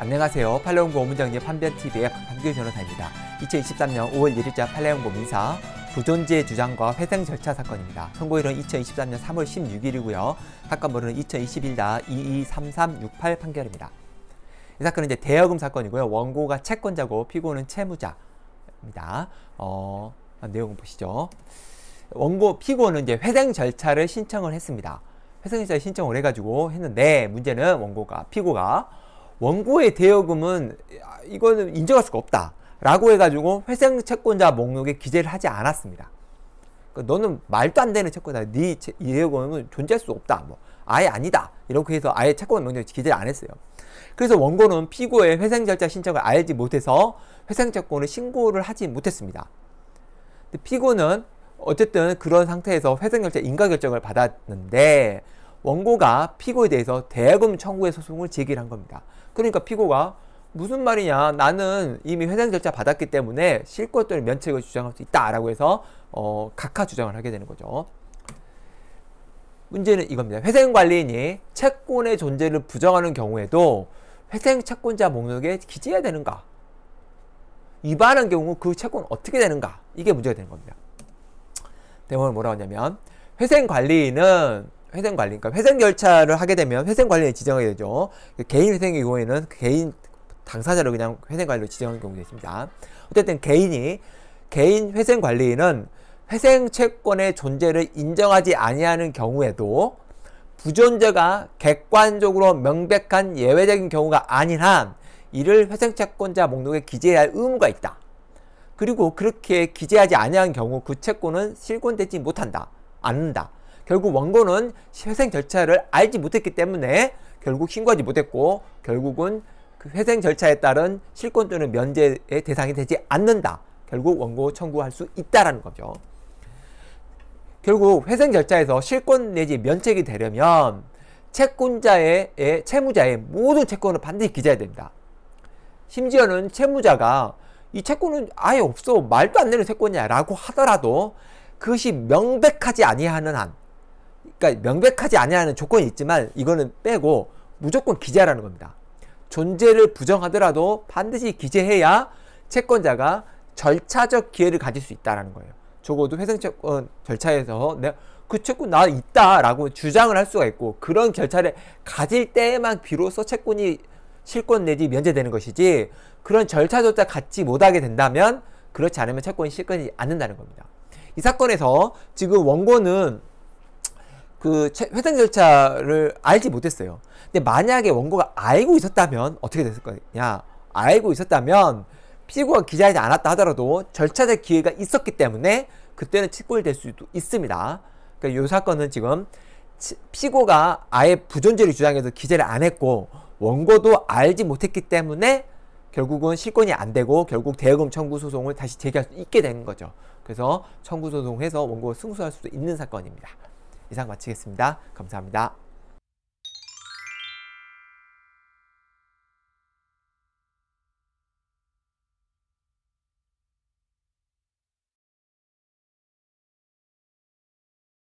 안녕하세요. 팔레온고 오문장리 판변TV의 박한규 변호사입니다. 2023년 5월 1일자 팔레온고 민사 부존재 주장과 회생 절차 사건입니다. 선고일은 2023년 3월 16일이고요. 사건번호는 2021-223368 판결입니다. 이 사건은 이제 대여금 사건이고요. 원고가 채권자고 피고는 채무자입니다. 어, 내용 을 보시죠. 원고 피고는 이제 회생 절차를 신청을 했습니다. 회생 절차 신청을 해가지고 했는데 문제는 원고가 피고가 원고의 대여금은 아, 이거는 인정할 수가 없다. 라고 해가지고 회생 채권자 목록에 기재를 하지 않았습니다. 그러니까 너는 말도 안 되는 채권이다. 네 대여금은 존재할 수 없다. 뭐 아예 아니다. 이렇게 해서 아예 채권 명령에 기재를 안 했어요. 그래서 원고는 피고의 회생 절차 신청을 알지 못해서 회생 채권을 신고를 하지 못했습니다. 피고는 어쨌든 그런 상태에서 회생 결제 인가 결정을 받았는데 원고가 피고에 대해서 대금 청구의 소송을 제기한 겁니다. 그러니까 피고가 무슨 말이냐 나는 이미 회생 절차 받았기 때문에 실권 또는 면책을 주장할 수 있다라고 해서 어, 각하 주장을 하게 되는 거죠. 문제는 이겁니다. 회생관리인이 채권의 존재를 부정하는 경우에도 회생 채권자 목록에 기재해야 되는가? 위반한 경우 그 채권 어떻게 되는가? 이게 문제가 되는 겁니다. 대법원은 뭐라고 하냐면 회생관리인은 회생 관리, 그러니까 회생 절차를 하게 되면 회생 관리에 지정하게 되죠. 그 개인 회생의 경우에는 그 개인 당사자로 그냥 회생 관리로 지정하는 경우도 있습니다. 어쨌든 개인이 개인 회생 관리인은 회생 채권의 존재를 인정하지 아니하는 경우에도 부존재가 객관적으로 명백한 예외적인 경우가 아닌 한 이를 회생 채권자 목록에 기재해야 할 의무가 있다. 그리고 그렇게 기재하지 아니한 경우 그 채권은 실권되지 못한다. 않는다. 결국 원고는 회생 절차를 알지 못했기 때문에 결국 신고하지 못했고 결국은 그 회생 절차에 따른 실권 또는 면제의 대상이 되지 않는다. 결국 원고 청구할 수 있다라는 거죠. 결국 회생 절차에서 실권 내지 면책이 되려면 채권자의 예, 채무자의 모든 채권을 반드시 기재해야 됩니다. 심지어는 채무자가 이 채권은 아예 없어 말도 안 되는 채권이야라고 하더라도 그것이 명백하지 아니하는 한 그러니까 명백하지 아니라는 조건이 있지만 이거는 빼고 무조건 기재하라는 겁니다. 존재를 부정하더라도 반드시 기재해야 채권자가 절차적 기회를 가질 수있다는 거예요. 적어도 회생채권 절차에서 그 채권 나 있다라고 주장을 할 수가 있고 그런 절차를 가질 때에만 비로소 채권이 실권 내지 면제되는 것이지 그런 절차조차 갖지 못하게 된다면 그렇지 않으면 채권이 실권이 않는다는 겁니다. 이 사건에서 지금 원고는 그 회생 절차를 알지 못했어요. 근데 만약에 원고가 알고 있었다면 어떻게 됐을 거냐? 알고 있었다면 피고가 기자이지 않았다 하더라도 절차적 기회가 있었기 때문에 그때는 칙골이 될 수도 있습니다. 그러니까 이 사건은 지금 피고가 아예 부존재를 주장해서 기재를 안 했고 원고도 알지 못했기 때문에 결국은 실권이 안 되고 결국 대여금 청구 소송을 다시 제기할 수 있게 되 거죠. 그래서 청구 소송해서 원고 승소할 수도 있는 사건입니다. 이상 마치겠습니다. 감사합니다.